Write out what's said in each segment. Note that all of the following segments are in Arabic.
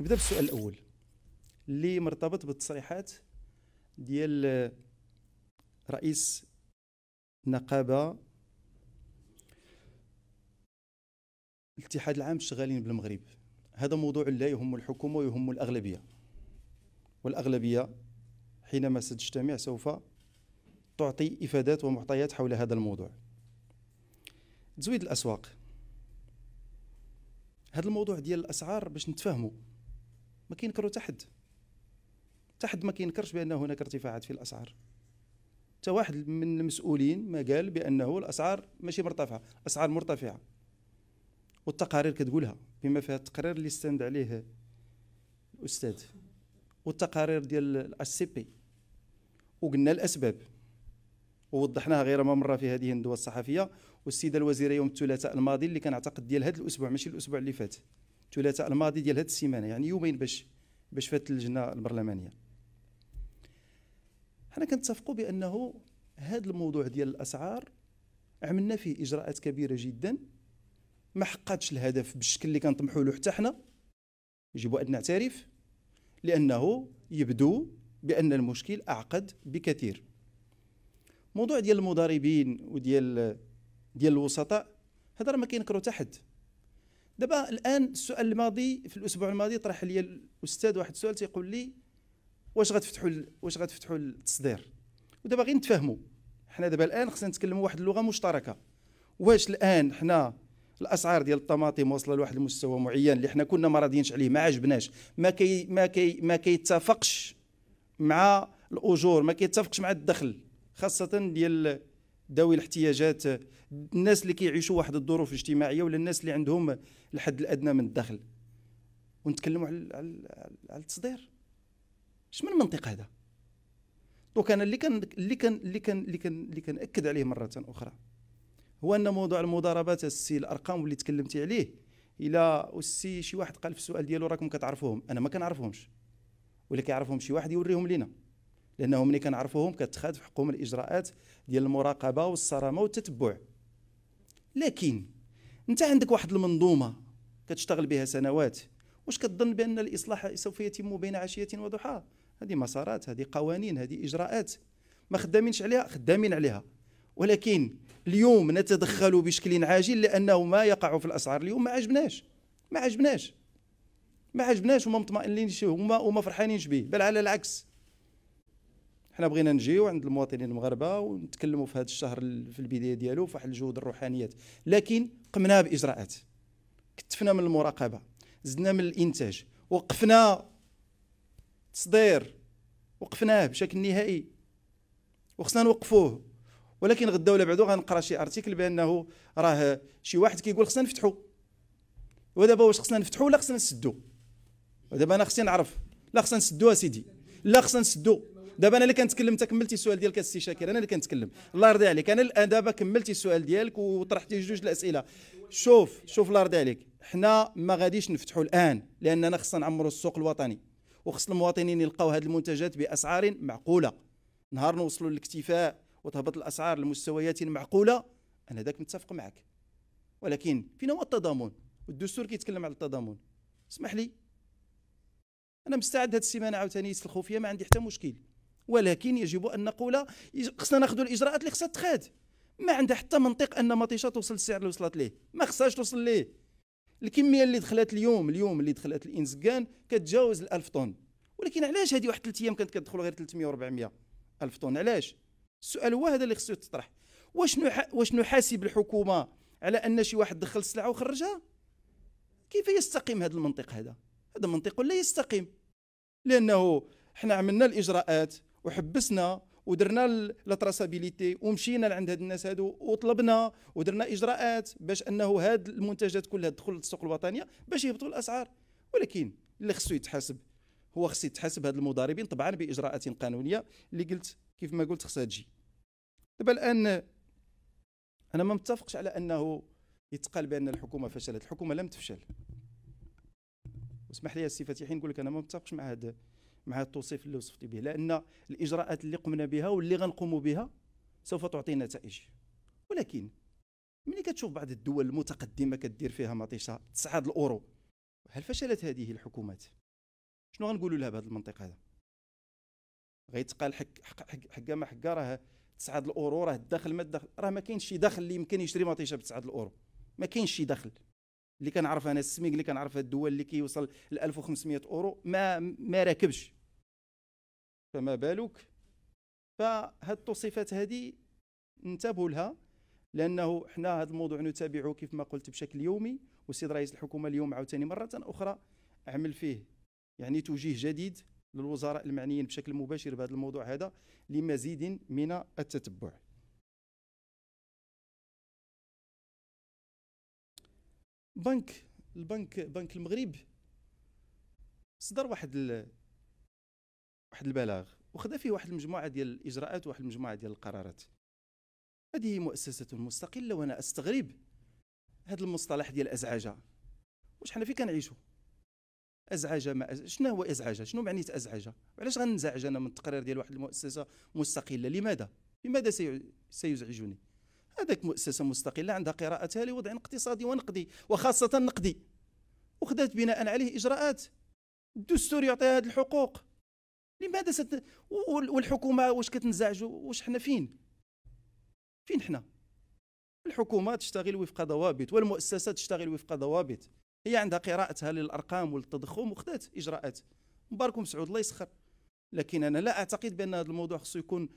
نبدا بالسؤال الاول اللي مرتبط بالتصريحات ديال رئيس نقابه الاتحاد العام الشغالين بالمغرب هذا موضوع لا يهم الحكومه ويهم الاغلبيه والاغلبيه حينما ستجتمع سوف تعطي افادات ومعطيات حول هذا الموضوع تزويد الاسواق هذا الموضوع ديال الاسعار باش نتفاهموا ما كينكروا حتى حد حتى حد ما كينكرش بان هناك ارتفاعات في الاسعار حتى واحد من المسؤولين ما قال بانه الاسعار ماشي مرتفعه اسعار مرتفعه والتقارير كتقولها بما فيها التقرير اللي استند عليه الاستاذ والتقارير ديال الاش سي بي وقلنا الاسباب ووضحناها غير ما مره في هذه الندوه الصحفيه والسيده الوزيره يوم الثلاثاء الماضي اللي كان اعتقد ديال هذا الاسبوع ماشي الاسبوع اللي فات الثلاثاء الماضي ديال هذه السيمانه يعني يومين باش باش فات اللجنه البرلمانيه حنا كنتفقوا بانه هذا الموضوع ديال الاسعار عملنا فيه اجراءات كبيره جدا ما حققش الهدف بالشكل اللي كنطمحوا له حتى حنا يجب ان نعترف لانه يبدو بان المشكل اعقد بكثير موضوع ديال المضاربين وديال ديال الوسطاء هذا راه ما كينكرو حتى دابا الان السؤال الماضي في الاسبوع الماضي طرح لي الاستاذ واحد السؤال تيقول لي واش غتفتحوا واش غتفتحوا التصدير ودابا غير نتفاهموا حنا دابا الان خصنا نتكلموا واحد اللغه مشتركه واش الان حنا الاسعار ديال الطماطم واصله لواحد المستوى معين اللي حنا كنا ما راضيينش عليه ما عجبناش ما كي ما كي ما كيتفقش مع الاجور ما كيتفقش مع الدخل خاصه ديال ذوي الاحتياجات الناس اللي كيعيشوا واحد الظروف اجتماعيه ولا الناس اللي عندهم الحد الادنى من الدخل ونتكلموا على على التصدير اش من منطق هذا دونك انا اللي كان اللي كان اللي كان اللي كان اللي اكد عليه مره اخرى هو ان موضوع المضاربات السي الارقام اللي تكلمتي عليه الى السي شي واحد قال في السؤال ديالو راكم كتعرفوهم انا ما كنعرفهمش ولا كيعرفهم شي واحد يوريهم لينا لانه ملي كنعرفوهم كتخاد في حقهم الاجراءات ديال المراقبه والصرامه والتتبع لكن انت عندك واحد المنظومه كتشتغل بها سنوات واش كتظن بان الاصلاح سوف يتم بين عشيه وضحى هذه مسارات هذه قوانين هذه اجراءات ما خدامينش عليها خدامين عليها ولكن اليوم نتدخل بشكل عاجل لانه ما يقع في الاسعار اليوم ما عجبناش ما عجبناش ما عجبناش وما مطمئنينش وما فرحانينش به بل على العكس حنا بغينا نجيو عند المواطنين المغاربه ونتكلموا في هذا الشهر في البدايه ديالو في واحد الجهود الروحانيات لكن قمنا باجراءات كتفنا من المراقبه زدنا من الانتاج وقفنا تصدير وقفناه بشكل نهائي وخصنا نوقفوه ولكن غدا ولا بعدو غنقرا شي ارتيكل بانه راه شي واحد كيقول خصنا نفتحو ودابا واش خصنا نفتحو ولا خصنا نسدو ودابا انا خصني نعرف لا خصنا نسدو اسيدي لا خصنا نسدو دابا انا اللي كنتكلم انت كملتي السؤال ديالك السي شاكر انا اللي كنتكلم الله يرضي عليك انا الان دابا كملتي السؤال ديالك وطرحتي جوج الاسئله شوف شوف الله يرضي عليك حنا ما غاديش نفتحوا الان لاننا خصنا نعمروا السوق الوطني وخص المواطنين يلقاو هذه المنتجات باسعار معقوله نهار نوصلوا للاكتفاء وتهبط الاسعار لمستويات معقوله انا ذاك متفق معك ولكن فينا هو التضامن والدستور كيتكلم على التضامن اسمح لي انا مستعد هذه السيمانه عاوتاني يسلخوا فيها ما عندي حتى مشكل ولكن يجب ان نقول خصنا ناخذ الاجراءات اللي خصها تخاد ما عندها حتى منطق ان مطيشه توصل للسعر اللي وصلت ليه ما خصهاش توصل ليه الكميه اللي دخلت اليوم اليوم اللي دخلت الانسكان كتجاوز ال 1000 طن ولكن علاش هذه واحد ثلاث ايام كانت كتدخل غير 300 و400 1000 طن علاش السؤال هو هذا اللي خصو يتطرح واش نح... واش نحاسب الحكومه على ان شي واحد دخل السلعه وخرجها كيف يستقيم هذا المنطق هذا هذا منطق لا يستقيم لانه حنا عملنا الاجراءات وحبسنا ودرنا لاتراسابيليتي ومشينا لعند هاد الناس هادو وطلبنا ودرنا اجراءات باش انه هاد المنتجات كلها تدخل للسوق الوطنيه باش يهبطوا الاسعار ولكن اللي خصو يتحاسب هو خصو يتحاسب هاد المضاربين طبعا باجراءات قانونيه اللي قلت كيف ما قلت خصها تجي دابا الان انا ما متفقش على انه يتقال بان الحكومه فشلت الحكومه لم تفشل واسمح لي السي فتيحي نقول لك انا ما متفقش مع هذا مع التوصيف اللي وصفتي به لان الاجراءات اللي قمنا بها واللي غنقوموا بها سوف تعطي نتائج ولكن ملي كتشوف بعض الدول المتقدمه كدير فيها مطيشه تصعد الاورو هل فشلت هذه الحكومات شنو غنقولوا لها بهذا المنطق هذا غيتقال حق حق حق ما حق راه تصعد الاورو راه الدخل ما الدخل راه ما كاينش شي دخل اللي يمكن يشري مطيشه بتصعد الاورو ما كاينش شي دخل اللي كنعرف انا السميك اللي كنعرف الدول اللي كيوصل ل 1500 اورو ما ما راكبش فما بالك فهاد التوصيفات هذه انتبهوا لها لانه حنا هذا الموضوع نتابعه كيف ما قلت بشكل يومي والسيد رئيس الحكومه اليوم عاوتاني مره اخرى عمل فيه يعني توجيه جديد للوزراء المعنيين بشكل مباشر بهذا الموضوع هذا لمزيد من التتبع بنك البنك بنك المغرب صدر واحد ال... واحد البلاغ وخذا فيه واحد المجموعه ديال الاجراءات وواحد المجموعه ديال القرارات هذه مؤسسه مستقله وانا استغرب هذا المصطلح ديال ازعاجه واش حنا فين كنعيشوا ازعاجه ما أز... شنو هو ازعاجه شنو معنيت ازعاجه وعلاش غنزعج انا من التقرير ديال واحد المؤسسه مستقله لماذا لماذا سي... سيزعجني هذاك مؤسسه مستقله عندها قراءتها لوضع اقتصادي ونقدي وخاصه نقدي وخذات بناء عليه اجراءات الدستور يعطيها هذه الحقوق لماذا ست... والحكومه واش كتنزعجوا واش حنا فين فين حنا الحكومه تشتغل وفق ضوابط والمؤسسه تشتغل وفق ضوابط هي عندها قراءتها للارقام والتضخم وخذات اجراءات مباركم سعود الله يسخر لكن انا لا اعتقد بان هذا الموضوع خصو يكون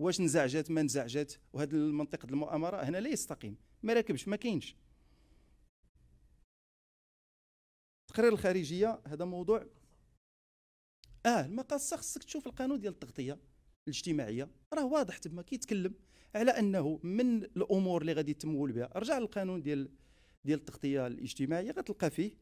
واش انزعجت ما انزعجت وهذا المنطق المؤامره هنا لا يستقيم ما راكبش ما كاينش التقرير الخارجيه هذا موضوع اه المقاصه خصك تشوف القانون ديال التغطيه الاجتماعيه راه واضح تما كيتكلم على انه من الامور اللي غادي يتمول بها رجع للقانون ديال ديال التغطيه الاجتماعيه غتلقى فيه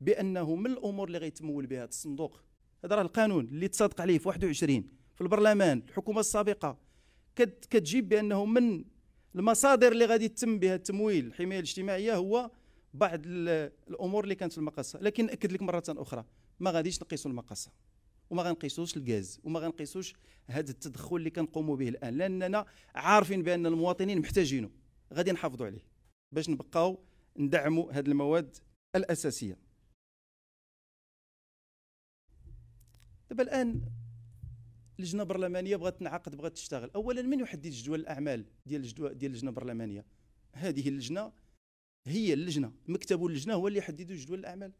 بانه من الامور اللي غيتمول بها الصندوق هذا راه القانون اللي تصادق عليه في 21 في البرلمان الحكومه السابقه كتجيب بانه من المصادر اللي غادي يتم بها التمويل الحمايه الاجتماعيه هو بعض الامور اللي كانت في المقاصه لكن ناكد لك مره اخرى ما غاديش نقيسوا المقاصه وما غنقيسوش الغاز وما غنقيسوش هذا التدخل اللي كنقوموا به الان لاننا عارفين بان المواطنين محتاجينه غادي نحافظوا عليه باش نبقاو ندعموا هذه المواد الاساسيه دابا الان لجنه برلمانيه بغات تنعقد بغات تشتغل اولا من يحدد جدول الاعمال ديال الجدول ديال اللجنه البرلمانيه هذه اللجنه هي اللجنه مكتب اللجنه هو اللي يحدد جدول الاعمال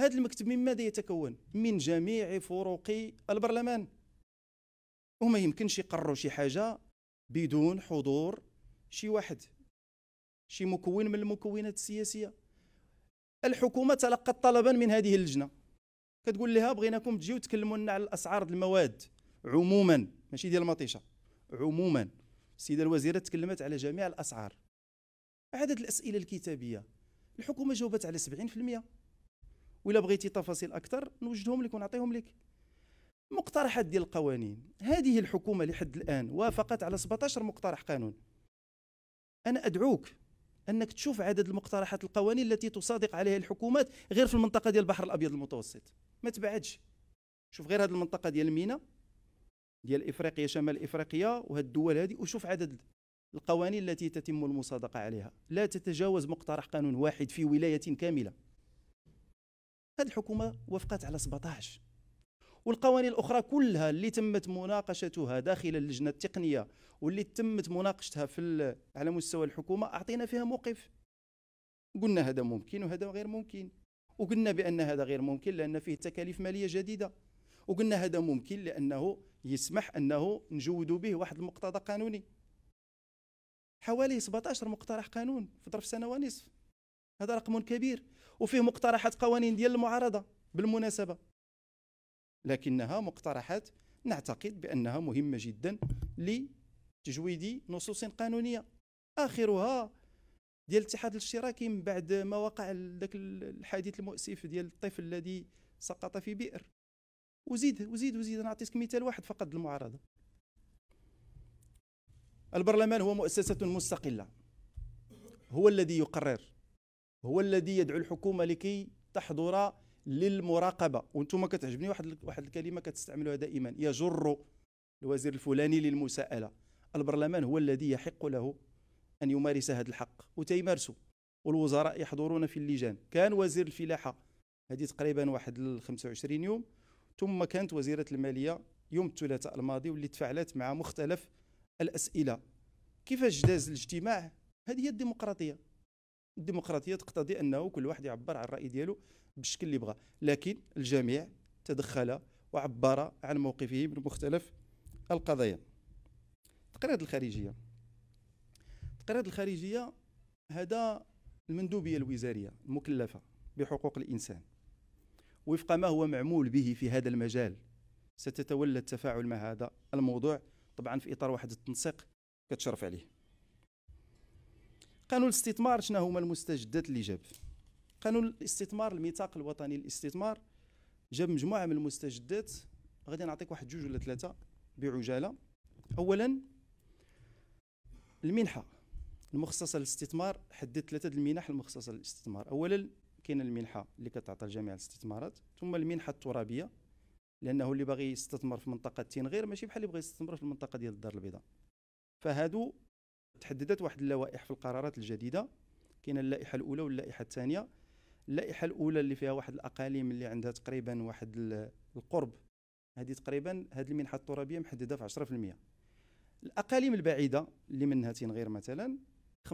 هذا المكتب من ماذا يتكون من جميع فروق البرلمان وما يمكنش يقرروا شي حاجه بدون حضور شي واحد شي مكون من المكونات السياسيه الحكومه تلقت طلبا من هذه اللجنه كتقول لها بغيناكم تجيو تكلموا لنا على الاسعار المواد عموما ماشي ديال المطيشه عموما السيده الوزيره تكلمت على جميع الاسعار عدد الاسئله الكتابيه الحكومه جاوبت على 70% ولا بغيتي تفاصيل اكثر نوجدهم لك ونعطيهم لك مقترحات ديال القوانين هذه الحكومه لحد الان وافقت على 17 مقترح قانون انا ادعوك انك تشوف عدد المقترحات القوانين التي تصادق عليها الحكومات غير في المنطقه ديال البحر الابيض المتوسط ما تبعدش شوف غير هذه المنطقه ديال المينا ديال افريقيا شمال افريقيا وهاد الدول هذه وشوف عدد القوانين التي تتم المصادقه عليها لا تتجاوز مقترح قانون واحد في ولايه كامله هذه الحكومه وافقت على 17 والقوانين الاخرى كلها اللي تمت مناقشتها داخل اللجنه التقنيه واللي تمت مناقشتها في على مستوى الحكومه اعطينا فيها موقف قلنا هذا ممكن وهذا غير ممكن وقلنا بان هذا غير ممكن لان فيه تكاليف ماليه جديده وقلنا هذا ممكن لانه يسمح انه نجود به واحد المقتضى قانوني حوالي 17 مقترح قانون في ظرف سنه ونصف هذا رقم كبير وفيه مقترحات قوانين ديال المعارضه بالمناسبه لكنها مقترحات نعتقد بأنها مهمة جدا لتجويد نصوص قانونية آخرها ديال الاتحاد الاشتراكي من بعد ما وقع ذاك الحادث المؤسف ديال الطفل الذي سقط في بئر وزيد وزيد وزيد انا اعطيتك مثال واحد فقط المعارضه البرلمان هو مؤسسه مستقله هو الذي يقرر هو الذي يدعو الحكومه لكي تحضر للمراقبه وانتم كتعجبني واحد واحد الكلمه كتستعملوها دائما يجر الوزير الفلاني للمساءله البرلمان هو الذي يحق له ان يمارس هذا الحق وتيمارسه والوزراء يحضرون في اللجان كان وزير الفلاحه هذه تقريبا واحد 25 يوم ثم كانت وزيره الماليه يوم الثلاثاء الماضي واللي تفاعلت مع مختلف الاسئله كيفاش داز الاجتماع هذه هي الديمقراطيه الديمقراطيه تقتضي انه كل واحد يعبر عن الراي ديالو بالشكل اللي بغى لكن الجميع تدخل وعبر عن موقفه من مختلف القضايا تقرير الخارجيه تقرير الخارجيه هذا المندوبيه الوزاريه المكلفه بحقوق الانسان وفق ما هو معمول به في هذا المجال ستتولى التفاعل مع هذا الموضوع طبعا في اطار واحد التنسيق كتشرف عليه قانون الاستثمار شنو هما المستجدات اللي جاب قانون الاستثمار الميثاق الوطني للاستثمار جاب مجموعه من المستجدات غادي نعطيك واحد جوج ولا ثلاثه بعجاله اولا المنحه المخصصه للاستثمار حددت ثلاثه المنح المخصصه للاستثمار اولا كاين المنحه اللي كتعطى لجميع الاستثمارات ثم المنحه الترابيه لانه اللي باغي يستثمر في منطقه تين غير ماشي بحال اللي بغى يستثمر في المنطقه ديال الدار البيضاء فهادو تحددت واحد اللوائح في القرارات الجديده كاينه اللائحه الاولى واللائحه الثانيه اللائحه الاولى اللي فيها واحد الاقاليم اللي عندها تقريبا واحد القرب هذه تقريبا هذه المنحه الترابيه محدده في 10% الاقاليم البعيده اللي منها تنغير مثلا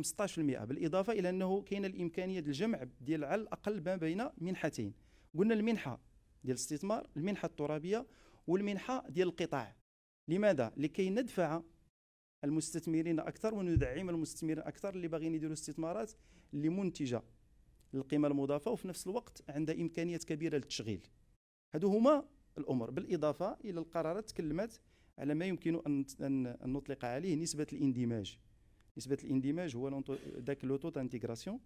15% بالاضافه الى انه كاين الامكانيه الجمع ديال على الاقل ما بين منحتين قلنا المنحه ديال الاستثمار المنحه الترابيه والمنحه ديال القطاع لماذا لكي ندفع المستثمرين اكثر وندعم المستثمرين اكثر اللي باغيين يديروا استثمارات اللي منتجه للقيمه المضافه وفي نفس الوقت عندها امكانيات كبيره للتشغيل هادو هما الامور بالاضافه الى القرارات تكلمت على ما يمكن ان نطلق عليه نسبه الاندماج نسبه الاندماج هو ذاك لوتو انتيغراسيون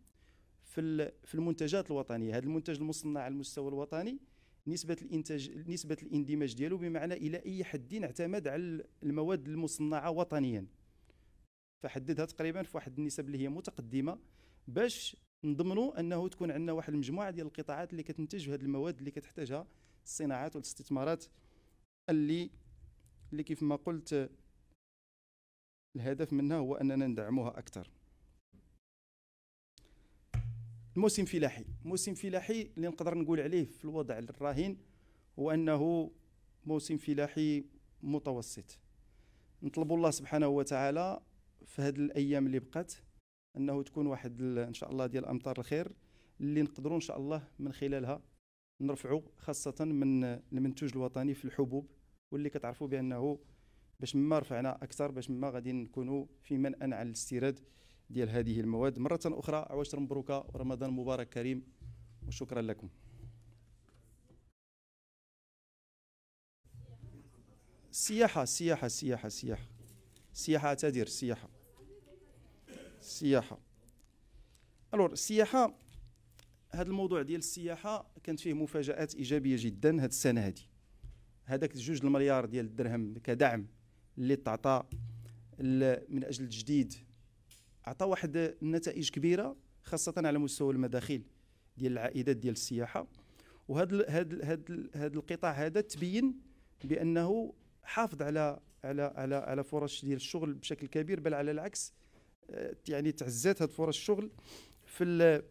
في في المنتجات الوطنيه هذا المنتج المصنع على المستوى الوطني نسبه الانتاج نسبه الاندماج ديالو بمعنى الى اي حد اعتمد على المواد المصنعه وطنيا فحددها تقريبا في واحد النسب اللي هي متقدمه باش نضمنوا انه تكون عندنا واحد المجموعه ديال القطاعات اللي كتنتج هذه المواد اللي كتحتاجها الصناعات والاستثمارات اللي اللي كيف ما قلت الهدف منها هو اننا ندعموها اكثر الموسم فلاحي موسم فلاحي اللي نقدر نقول عليه في الوضع الراهن هو انه موسم فلاحي متوسط نطلب الله سبحانه وتعالى في هذه الايام اللي بقات انه تكون واحد ان شاء الله ديال امطار الخير اللي نقدروا ان شاء الله من خلالها نرفعوا خاصه من المنتوج الوطني في الحبوب واللي كتعرفوا بانه باش ما رفعنا اكثر باش ما غادي نكونوا في منأى على الاستيراد ديال هذه المواد مرة أخرى عواشر مبروكة ورمضان مبارك كريم وشكرا لكم السياحة السياحة السياحة السياحة السياحة أعتذر السياحة السياحة الور السياحة هذا الموضوع ديال السياحة كانت فيه مفاجآت إيجابية جدا هاد السنة هادي هذاك جوج المليار ديال الدرهم كدعم اللي تعطى من أجل التجديد عطى واحد النتائج كبيره خاصه على مستوى المداخيل ديال العائدات ديال السياحه وهذا هذا هذا هذا القطاع هذا تبين بانه حافظ على على على على فرص ديال الشغل بشكل كبير بل على العكس آه، يعني تعزات هذه فرص الشغل في ال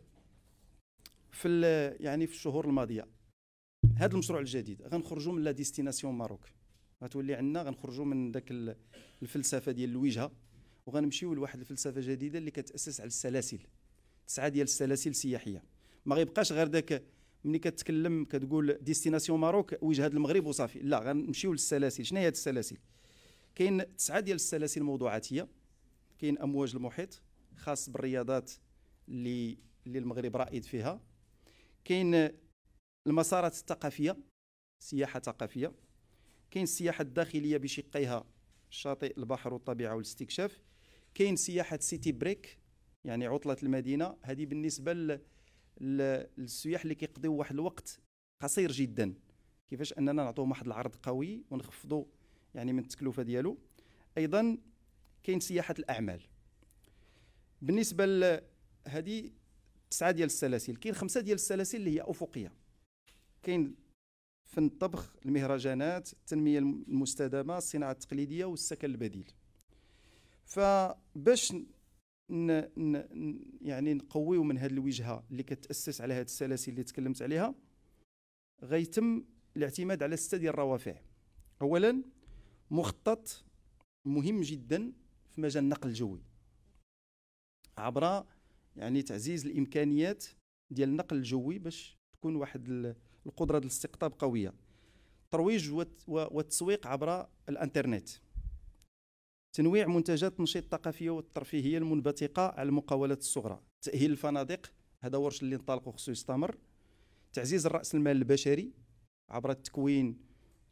في ال يعني في الشهور الماضيه هذا المشروع الجديد غنخرجوا من لا ديستيناسيون ماروك غتولي عندنا غنخرجوا من ذاك الفلسفه ديال الوجهه وغنمشيو لواحد الفلسفه جديده اللي كتاسس على السلاسل تسعه ديال السلاسل السياحيه ما غيبقاش غير داك ملي كتكلم كتقول ديستيناسيون ماروك وجهه المغرب وصافي لا غنمشيو للسلاسل شنو هي هاد السلاسل كاين تسعه ديال السلاسل موضوعاتيه كاين امواج المحيط خاص بالرياضات اللي اللي المغرب رائد فيها كاين المسارات الثقافيه سياحه ثقافيه كاين السياحه الداخليه بشقيها الشاطئ البحر والطبيعه والاستكشاف كاين سياحه سيتي بريك يعني عطله المدينه هذه بالنسبه للسياح اللي كيقضيو واحد الوقت قصير جدا كيفاش اننا نعطوهم واحد العرض قوي ونخفضوا يعني من التكلفه ديالو ايضا كاين سياحه الاعمال بالنسبه لهذه تسعه ديال السلاسل كاين خمسه ديال السلاسل اللي هي افقيه كاين فن الطبخ المهرجانات التنميه المستدامه الصناعه التقليديه والسكن البديل فباش ن ن يعني نقويو من هذه الوجهه اللي كتاسس على هذه السلاسل اللي تكلمت عليها غيتم الاعتماد على سته ديال الروافع اولا مخطط مهم جدا في مجال النقل الجوي عبر يعني تعزيز الامكانيات ديال النقل الجوي باش تكون واحد القدره الاستقطاب قويه ترويج والتسويق عبر الانترنت تنويع منتجات النشيط الثقافيه والترفيهيه المنبثقه على المقاولات الصغرى تاهيل الفنادق هذا ورش اللي انطلق وخصو يستمر تعزيز راس المال البشري عبر التكوين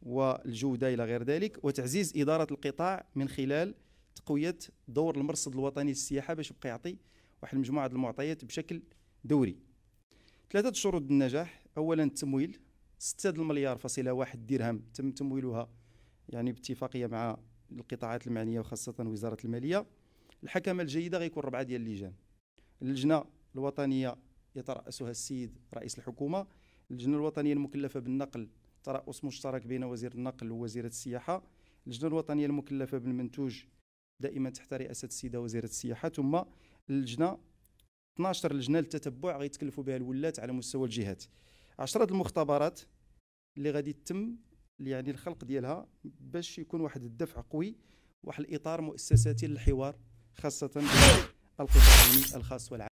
والجوده الى غير ذلك وتعزيز اداره القطاع من خلال تقويه دور المرصد الوطني للسياحه باش يبقى يعطي واحد المجموعه المعطيات بشكل دوري ثلاثه شروط النجاح اولا التمويل 6 مليار فاصله واحد درهم تم تمويلها يعني باتفاقيه مع القطاعات المعنيه وخاصه وزاره الماليه الحكمه الجيده غيكون ربعه ديال اللجان اللجنه الوطنيه يترأسها السيد رئيس الحكومه اللجنه الوطنيه المكلفه بالنقل ترأس مشترك بين وزير النقل ووزيره السياحه اللجنه الوطنيه المكلفه بالمنتوج دائما تحت رئاسه السيده وزيره السياحه ثم اللجنه 12 لجنه للتتبع غيتكلفوا بها الولات على مستوى الجهات 10 المختبرات اللي غادي تتم يعني الخلق ديالها باش يكون واحد الدفع قوي واحد الاطار مؤسساتي للحوار خاصه القطاع الخاص والعام